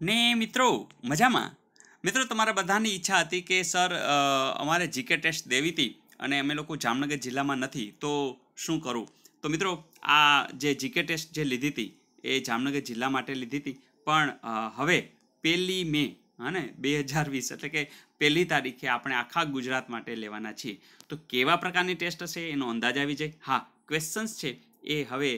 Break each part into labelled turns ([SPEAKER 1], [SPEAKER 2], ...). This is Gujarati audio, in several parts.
[SPEAKER 1] ને મિત્રો મજામાં મિત્રો તમારા બધાની ઈચ્છા હતી કે સર અમારે જીકે ટેસ્ટ દેવી હતી અને અમે લોકો જામનગર જિલ્લામાં નથી તો શું કરું તો મિત્રો આ જે જીકે ટેસ્ટ જે લીધી હતી એ જામનગર જિલ્લા માટે લીધી હતી પણ હવે પહેલી મે હા બે હજાર વીસ એટલે કે પહેલી તારીખે આપણે આખા ગુજરાત માટે લેવાના છીએ તો કેવા પ્રકારની ટેસ્ટ હશે એનો અંદાજ આવી જાય હા ક્વેશ્ચન્સ છે એ હવે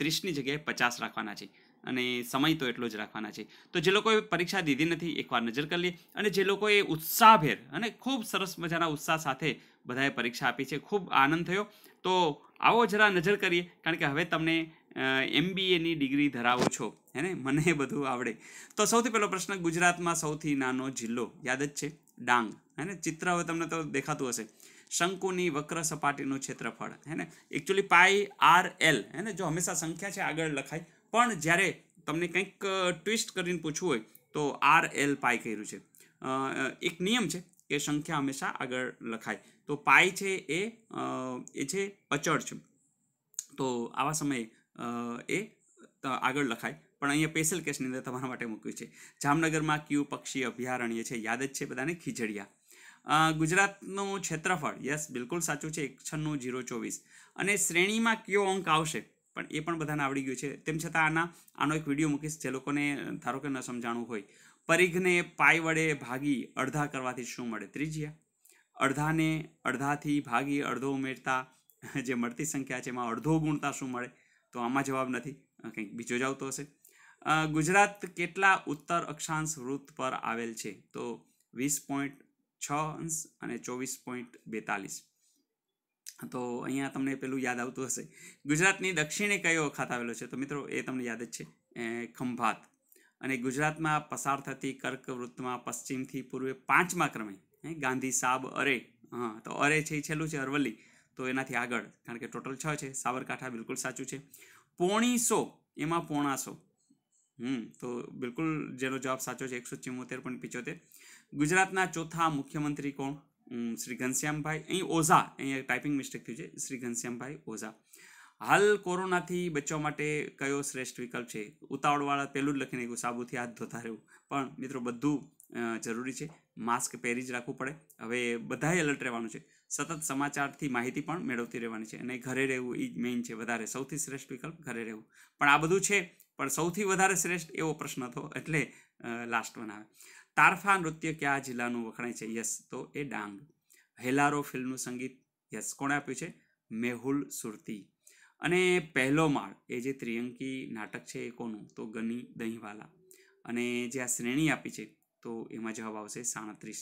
[SPEAKER 1] ત્રીસની જગ્યાએ પચાસ રાખવાના છે અને સમય તો એટલો જ રાખવાના છે તો જે લોકોએ પરીક્ષા દીધી નથી એકવાર નજર કરી લઈએ અને જે લોકોએ ઉત્સાહભેર અને ખૂબ સરસ મજાના ઉત્સાહ સાથે બધાએ પરીક્ષા આપી છે ખૂબ આનંદ થયો તો આવો જરા નજર કરીએ કારણ કે હવે તમને એમબીએની ડિગ્રી ધરાવો છો હેને ને મને બધું આવડે તો સૌથી પહેલો પ્રશ્ન ગુજરાતમાં સૌથી નાનો જિલ્લો યાદ જ છે ડાંગ હેને ચિત્ર હવે તમને તો દેખાતું હશે શંકુની વક્ર સપાટીનું ક્ષેત્રફળ હેને ને એકચ્યુઅલી પાઈ આર એલ હેને જો હંમેશા સંખ્યા છે આગળ લખાય પણ જ્યારે તમને કંઈક ટ્વિસ્ટ કરીને પૂછવું હોય તો આર એલ પાય કર્યું છે એક નિયમ છે કે સંખ્યા હંમેશા આગળ લખાય તો પાય છે એ એ છે અચળ છે તો આવા સમયે એ આગળ લખાય પણ અહીંયા સ્પેશિયલ કેસની અંદર તમારા માટે મૂક્યું છે જામનગરમાં ક્યુ પક્ષી અભયારણ્ય છે યાદ જ છે બધાને ખીજડિયા ગુજરાતનું ક્ષેત્રફળ યસ બિલકુલ સાચું છે એક છન્નું જીરો ચોવીસ અને શ્રેણીમાં કયો અંક આવશે પણ એ પણ બધાને આવડી ગયું છે તેમ છતાં આના આનો એક વિડીયો મૂકીશ જે લોકોને ધારો કે ન સમજાણું હોય પરિઘને પાય વડે ભાગી અડધા કરવાથી શું મળે ત્રીજ્યા અડધાને અડધાથી ભાગી અડધો ઉમેરતા જે મળતી સંખ્યા છે એમાં અડધો ગુણતા શું મળે તો આમાં જવાબ નથી કંઈક બીજો જ આવતો હશે ગુજરાત કેટલા ઉત્તર અક્ષાંશ વૃત્ત પર આવેલ છે તો વીસ પોઈન્ટ છ અંશ અને ચોવીસ પોઈન્ટ બેતાલીસ તો અહીંયા તમને પેલું યાદ આવતું હશે ગુજરાતની દક્ષિણે કયો અખાત આવેલો છે તો મિત્રો એ તમને યાદ જ છે ખંભાત અને ગુજરાતમાં પસાર થતી કર્કવૃત્તમાં પશ્ચિમથી પૂર્વે પાંચમા ક્રમે ગાંધી સાબ અરે હા તો અરે છે છેલ્લું છે અરવલ્લી તો એનાથી આગળ કારણ કે ટોટલ છ છે સાબરકાંઠા બિલકુલ સાચું છે પોણીસો એમાં પોણાસો હમ તો બિલકુલ જેનો જવાબ સાચો છે એકસો ચુમ્મોતેર પોઈન્ટ પિચોતેર ગુજરાતના ચોથા મુખ્યમંત્રી કોણ શ્રી ઘનશ્યામભાઈ અહીં ઓઝા અહીંયા ટાઈપિંગ મિસ્ટેક થયું છે શ્રી ઘનશ્યામભાઈ ઓઝા હાલ કોરોનાથી બચવા માટે કયો શ્રેષ્ઠ વિકલ્પ છે ઉતાવળવાળા પહેલું જ લખીને ગયું સાબુથી હાથ ધોતા રહેવું પણ મિત્રો બધું જરૂરી છે માસ્ક પહેરી જ રાખવું પડે હવે બધાએ એલર્ટ રહેવાનું છે સતત સમાચારથી માહિતી પણ મેળવતી રહેવાની છે અને ઘરે રહેવું એ જ મેઇન છે વધારે સૌથી શ્રેષ્ઠ વિકલ્પ ઘરે રહેવું પણ આ બધું છે પણ સૌથી વધારે શ્રેષ્ઠ એવો પ્રશ્ન હતો એટલે લાસ્ટ વન આવે તારફા નૃત્ય કયા જિલ્લાનું વખણાય છે યસ તો એ ડાંગ હેલારો ફિલ્મનું સંગીત યસ કોણે આપ્યું છે મેહુલ સુરતી અને પહેલો માળ એ જે ત્રિયંકી નાટક છે એ કોનું તો ગની દહીંવાલા અને જે આ શ્રેણી આપી છે તો એમાં જવાબ આવશે સાડત્રીસ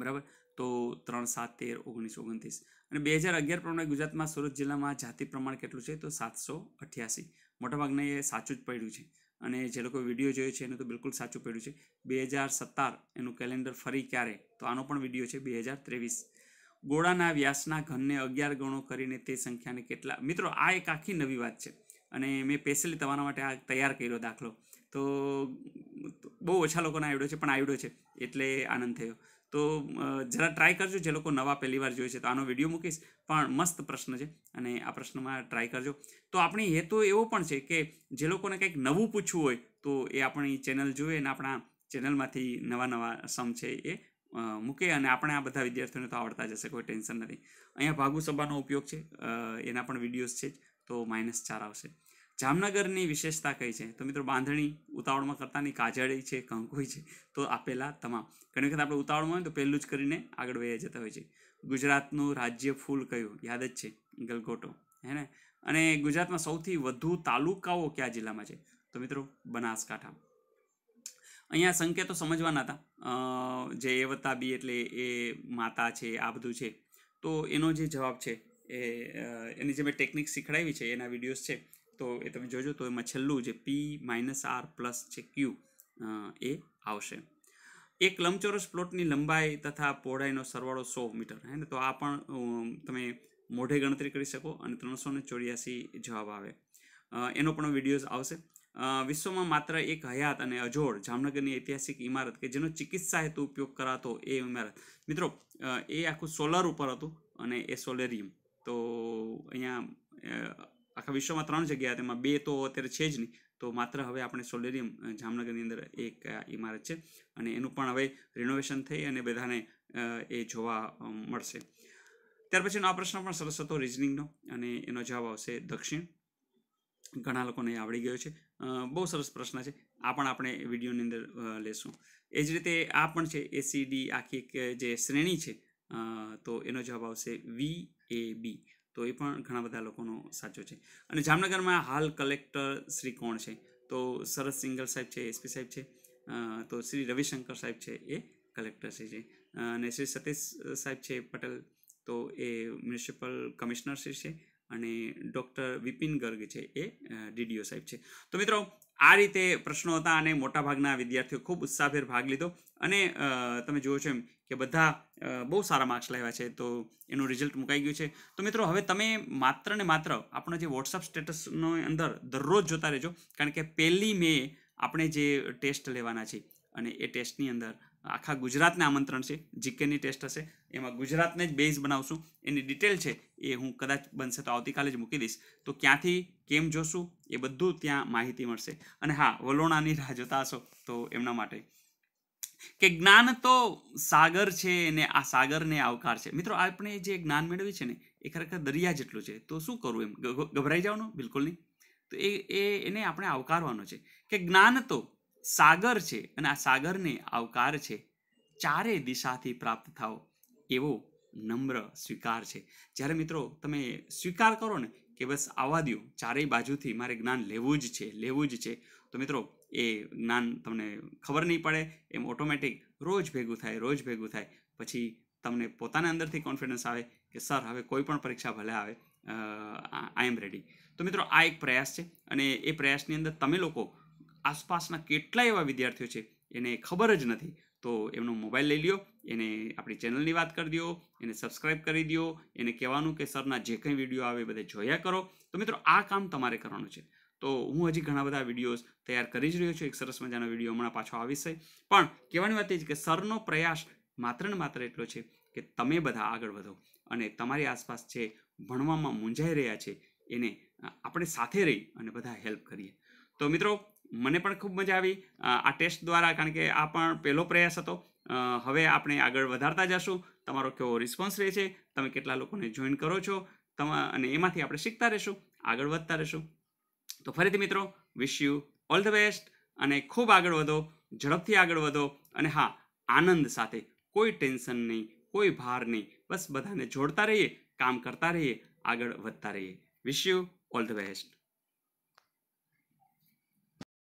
[SPEAKER 1] બરાબર તો ત્રણ સાત તેર ઓગણીસ ઓગણત્રીસ અને બે હજાર અગિયાર પ્રમાણે ગુજરાતમાં સુરત જિલ્લામાં જાતિ પ્રમાણ કેટલું છે તો સાતસો અઠ્યાસી મોટાભાગને એ સાચું જ પડ્યું છે અને જે લોકો વિડીયો જોયો છે એને તો બિલકુલ સાચું પડ્યું છે બે હજાર સત્તર એનું કેલેન્ડર ફરી ક્યારે તો આનો પણ વિડીયો છે બે હજાર ત્રેવીસ ગોળાના વ્યાસના ઘનને અગિયાર ગણો કરીને તે સંખ્યાને કેટલા મિત્રો આ એક આખી નવી વાત છે અને મેં સ્પેશિયલી તમારા માટે આ તૈયાર કર્યો દાખલો તો બહુ ઓછા લોકોને આવડ્યો છે પણ આવડ્યો છે એટલે આનંદ થયો તો જરા ટ્રાય કરજો જે લોકો નવા પહેલી વાર જોઈએ છે તો આનો વિડીયો મૂકીશ પણ મસ્ત પ્રશ્ન છે અને આ પ્રશ્નમાં ટ્રાય કરજો તો આપણી હેતુ એવો પણ છે કે જે લોકોને કંઈક નવું પૂછવું હોય તો એ આપણી ચેનલ જોઈએ અને આપણા ચેનલમાંથી નવા નવા સમ છે એ મૂકે અને આપણે આ બધા વિદ્યાર્થીઓને તો આવડતા જશે કોઈ ટેન્શન નથી અહીંયા ભાગુ સભાનો ઉપયોગ છે એના પણ વિડીયોઝ છે જ તો માઇનસ ચાર આવશે જામનગરની વિશેષતા કઈ છે તો મિત્રો બાંધણી ઉતાવળમાં કરતાની કાજળી છે કંકુઈ છે તો આપેલા તમામ ઘણી વખત આપણે ઉતાવળમાં હોય તો પહેલું જ કરીને આગળ વહી જતા હોય છે ગુજરાતનું રાજ્ય ફૂલ કયું યાદ જ છે ગલગોટો હે ને અને ગુજરાતમાં સૌથી વધુ તાલુકાઓ કયા જિલ્લામાં છે તો મિત્રો બનાસકાંઠા અહીંયા સંકેતો સમજવાના હતા જે એ વત્તા બી એટલે એ માતા છે આ બધું છે તો એનો જે જવાબ છે એ એની જે મેં ટેકનિક શીખડાવી છે એના વિડીયોઝ છે તો એ તમે જોજો તો એમાં છેલ્લું જે પી માઇનસ આર પ્લસ છે ક્યુ એ આવશે એક લંબચોરસ પ્લોટની લંબાઈ તથા પહોળાઈનો સરવાળો સો મીટર હે ને તો આ પણ તમે મોઢે ગણતરી કરી શકો અને ત્રણસો ને ચોર્યાસી જવાબ આવે એનો પણ વિડીયોઝ આવશે વિશ્વમાં માત્ર એક હયાત અને અજોડ જામનગરની ઐતિહાસિક ઇમારત કે જેનો ચિકિત્સા હેતુ ઉપયોગ કરાતો એ ઇમારત મિત્રો એ આખું સોલર ઉપર હતું અને એ સોલેરિયમ તો અહીંયા આખા વિશ્વમાં ત્રણ જગ્યા તેમાં બે તો અત્યારે છે જ નહીં તો માત્ર હવે આપણે સોલેરિયમ જામનગરની અંદર એક ઇમારત છે અને એનું પણ હવે રિનોવેશન થઈ અને બધાને એ જોવા મળશે ત્યાર પછીનો આ પ્રશ્ન પણ સરસ હતો રિઝનિંગનો અને એનો જવાબ આવશે દક્ષિણ ઘણા લોકોને આવડી ગયો છે બહુ સરસ પ્રશ્ન છે આ પણ આપણે વિડીયોની અંદર લેશું એ જ રીતે આ પણ છે એસીડી આખી એક જે શ્રેણી છે તો એનો જવાબ આવશે વી એ બી તો એ પણ ઘણા બધા લોકોનો સાચો છે અને જામનગરમાં હાલ કલેક્ટર શ્રી કોણ છે તો સરસ સિંગલ સાહેબ છે એસપી સાહેબ છે તો શ્રી રવિશંકર સાહેબ છે એ કલેક્ટર શ્રી છે અને શ્રી સતીશ સાહેબ છે પટેલ તો એ મ્યુનિસિપલ કમિશનર શ્રી છે અને ડૉક્ટર વિપિન ગર્ગ છે એ ડીડીઓ સાહેબ છે તો મિત્રો આ રીતે પ્રશ્નો હતા અને મોટાભાગના વિદ્યાર્થીઓ ખૂબ ઉત્સાહભેર ભાગ લીધો અને તમે જુઓ છો એમ કે બધા બહુ સારા માર્ક્સ લાવ્યા છે તો એનું રિઝલ્ટ મુકાઈ ગયું છે તો મિત્રો હવે તમે માત્ર ને માત્ર આપણો જે વોટ્સઅપ સ્ટેટસનો અંદર દરરોજ જોતા રહેજો કારણ કે પહેલી મે આપણે જે ટેસ્ટ લેવાના છે અને એ ટેસ્ટની અંદર આખા ગુજરાતને આમંત્રણ છે જીકેની ટેસ્ટ હશે એમાં ગુજરાતને જ બેઝ બનાવશું એની ડિટેલ છે એ હું કદાચ બનશે તો આવતીકાલે જ મૂકી દઈશ તો ક્યાંથી કેમ જોશું એ બધું ત્યાં માહિતી મળશે અને હા વલોણાની રાહ જોતા હશો તો એમના માટે કે જ્ઞાન તો સાગર છે ને આ સાગરને આવકાર છે મિત્રો આપણે જે જ્ઞાન મેળવ્યું છે ને એ ખરેખર દરિયા જેટલું છે તો શું કરવું એમ ગભરાઈ જવાનું બિલકુલ નહીં તો એ એને આપણે આવકારવાનો છે કે જ્ઞાન તો સાગર છે અને આ સાગરને આવકાર છે ચારે દિશાથી પ્રાપ્ત થાઓ એવો નમ્ર સ્વીકાર છે જ્યારે મિત્રો તમે સ્વીકાર કરો ને કે બસ આવવા દો ચારેય બાજુથી મારે જ્ઞાન લેવું જ છે લેવું જ છે તો મિત્રો એ જ્ઞાન તમને ખબર નહીં પડે એમ ઓટોમેટિક રોજ ભેગું થાય રોજ ભેગું થાય પછી તમને પોતાના અંદરથી કોન્ફિડન્સ આવે કે સર હવે કોઈ પણ પરીક્ષા ભલે આવે આઈ એમ રેડી તો મિત્રો આ એક પ્રયાસ છે અને એ પ્રયાસની અંદર તમે લોકો આસપાસના કેટલા એવા વિદ્યાર્થીઓ છે એને ખબર જ નથી તો એમનો મોબાઈલ લઈ લ્યો એને આપણી ચેનલની વાત કરી દો એને સબસ્ક્રાઈબ કરી દો એને કહેવાનું કે સરના જે કંઈ વિડીયો આવે બધે જોયા કરો તો મિત્રો આ કામ તમારે કરવાનું છે તો હું હજી ઘણા બધા વિડીયોઝ તૈયાર કરી જ રહ્યો છું એક સરસ મજાનો વિડીયો હમણાં પાછો આવીશે પણ કહેવાની વાત એ છે કે સરનો પ્રયાસ માત્ર ને માત્ર એટલો છે કે તમે બધા આગળ વધો અને તમારી આસપાસ જે ભણવામાં મૂંઝાઈ રહ્યા છે એને આપણે સાથે રહી અને બધા હેલ્પ કરીએ તો મિત્રો મને પણ ખૂબ મજા આવી આ ટેસ્ટ દ્વારા કારણ કે આ પણ પહેલો પ્રયાસ હતો હવે આપણે આગળ વધારતા જશું તમારો કેવો રિસ્પોન્સ રહે છે તમે કેટલા લોકોને જોઈન કરો છો તમા અને એમાંથી આપણે શીખતા રહીશું આગળ વધતા રહીશું તો ફરીથી મિત્રો wish you all the best અને ખૂબ આગળ વધો ઝડપથી આગળ વધો અને હા આનંદ સાથે કોઈ ટેન્શન નહીં કોઈ ભાર નહીં બસ બધાને જોડતા રહીએ કામ કરતા રહીએ આગળ વધતા રહીએ wish you all the best